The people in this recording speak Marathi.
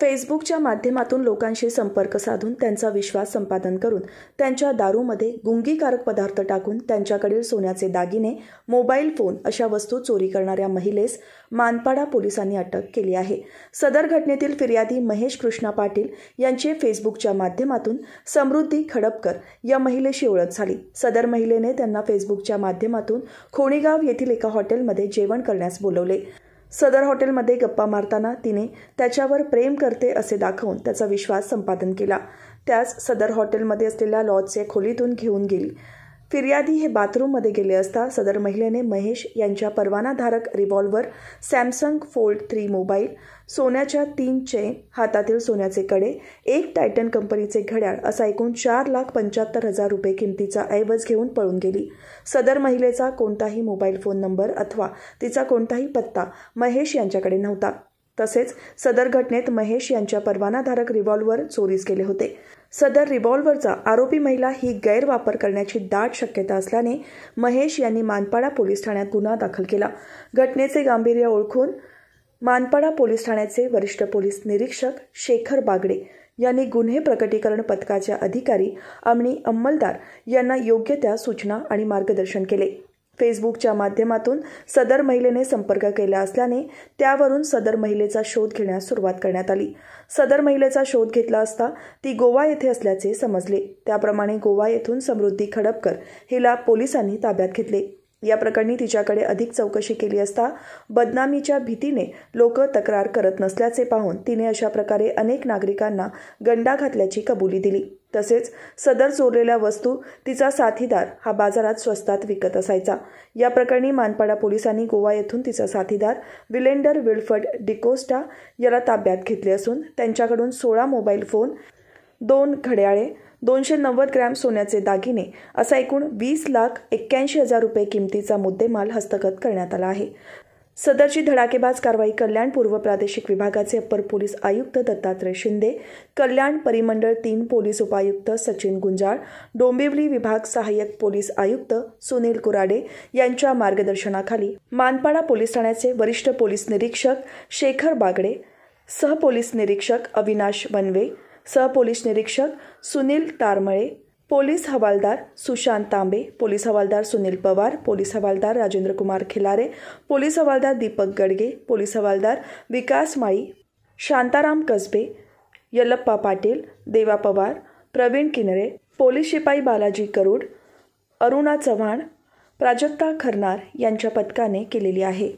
फेसबुकच्या माध्यमातून लोकांशी संपर्क साधून त्यांचा विश्वास संपादन करून त्यांच्या दारूमध्ये गुंगीकारक पदार्थ टाकून त्यांच्याकडील सोन्याचे दागिने मोबाईल फोन अशा वस्तू चोरी करणाऱ्या महिलेस मानपाडा पोलिसांनी अटक केली आहे सदर घटनेतील फिर्यादी महेश कृष्णा पाटील यांचे फेसबुकच्या माध्यमातून समृद्धी खडपकर या महिलेशी ओळख झाली सदर महिलेने त्यांना फेसबुकच्या माध्यमातून खोणीगाव येथील एका हॉटेलमध्ये जेवण करण्यास बोलवले सदर हॉटेलमध्ये गप्पा मारताना तिने त्याच्यावर प्रेम करते असे दाखवून त्याचा विश्वास संपादन केला त्यास सदर हॉटेलमध्ये असलेल्या लॉजचे खोलीतून घेऊन गेली फिर्यादी हे बाथरूममध्ये गेले असता सदर महिलेने महेश यांच्या परवानाधारक revolver Samsung Fold three mobile सोन्याच्या तीन चेन हातातील सोन्याचे कडे एक टायटन कंपनीचे घड्याळ असा एकूण चार लाख पंच्याहत्तर हजार रुपये किमतीचा ऐवज घेऊन पळून गेली सदर महिलेचा कोणताही मोबाईल फोन नंबर अथवा तिचा कोणताही पत्ता महेश यांच्याकडे नव्हता तसेच सदर घटनेत महेश यांच्या परवानाधारक रिव्हॉल्व्हर चोरीस केले होते सदर रिव्हॉल्व्हरचा आरोपी महिला ही गैरवापर करण्याची दाट शक्यता असल्याने महेश यांनी मानपाडा पोलीस ठाण्यात गुन्हा दाखल केला घटनेचे गांभीर्य ओळखून मानपाडा पोलीस ठाण्याचे वरिष्ठ पोलीस निरीक्षक शेखर बागडे यांनी गुन्हे प्रकटीकरण पथकाच्या अधिकारी अमणी अंमलदार यांना योग्य त्या सूचना आणि मार्गदर्शन केले फेसबुकच्या माध्यमातून सदर महिलेने संपर्क केला असल्याने त्यावरून सदर महिलेचा शोध घेण्यास सुरुवात करण्यात आली सदर महिलेचा शोध घेतला असता ती गोवा येथे असल्याचे समजले त्याप्रमाणे गोवा येथून समृद्धी खडपकर हिला पोलिसांनी ताब्यात घेतले या प्रकरणी तिच्याकडे अधिक चौकशी केली असता बदनामीच्या भीतीने लोक तक्रार करत नसल्याचे पाहून तिने अशा प्रकारे अनेक नागरिकांना गंडा घातल्याची कबुली दिली तसेच सदर चोरलेल्या वस्तू तिचा साथीदार हा बाजारात स्वस्तात विकत असायचा या प्रकरणी मानपाडा पोलिसांनी गोवा येथून तिचा साथीदार विलेंडर विल्फर्ड डिकोस्टा याला ताब्यात घेतले असून त्यांच्याकडून सोळा मोबाईल फोन दोन घड्याळे दोनशे नव्वद ग्रॅम सोन्याचे दागिने असा एकूण वीस लाख एक्क्याऐंशी हजार रुपये किमतीचा मुद्देमाल हस्तगत करण्यात आला आहे सदरची धडाकेबाज कारवाई कल्याण पूर्व प्रादेशिक विभागाचे अप्पर पोलीस आयुक्त दत्तात्रय शिंदे कल्याण परिमंडळ तीन पोलीस उपायुक्त सचिन गुंजाळ डोंबिवली विभाग सहाय्यक पोलीस आयुक्त सुनील कुराडे यांच्या मार्गदर्शनाखाली मानपाडा पोलीस ठाण्याचे वरिष्ठ पोलीस निरीक्षक शेखर बागडे सहपोलीस निरीक्षक अविनाश वनवे सहपोलीस निरीक्षक सुनील तारमळे पोलीस हवालदार सुशांत तांबे पोलीस हवालदार सुनील पवार पोलीस हवालदार राजेंद्र कुमार खिलारे पोलीस हवालदार दीपक गडगे पोलीस हवालदार विकास माळी शांताराम कसबे यलप्पा पाटील देवा पवार प्रवीण किनरे पोलीस शिपाई बालाजी करूड अरुणा चव्हाण प्राजक्ता खरनार यांच्या पथकाने केलेली आहे